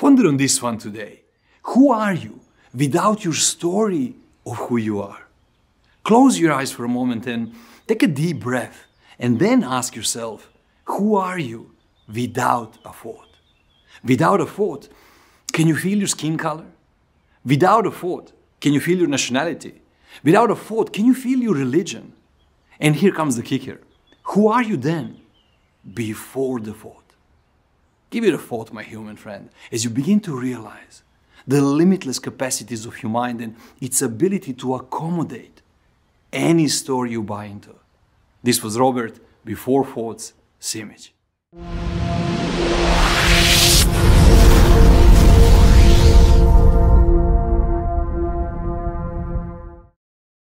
Ponder on this one today. Who are you without your story of who you are? Close your eyes for a moment and take a deep breath and then ask yourself, who are you without a thought? Without a thought, can you feel your skin color? Without a thought, can you feel your nationality? Without a thought, can you feel your religion? And here comes the kicker. Who are you then before the thought? Give it a thought, my human friend, as you begin to realize the limitless capacities of your mind and its ability to accommodate any story you buy into. This was Robert before Ford's Simage.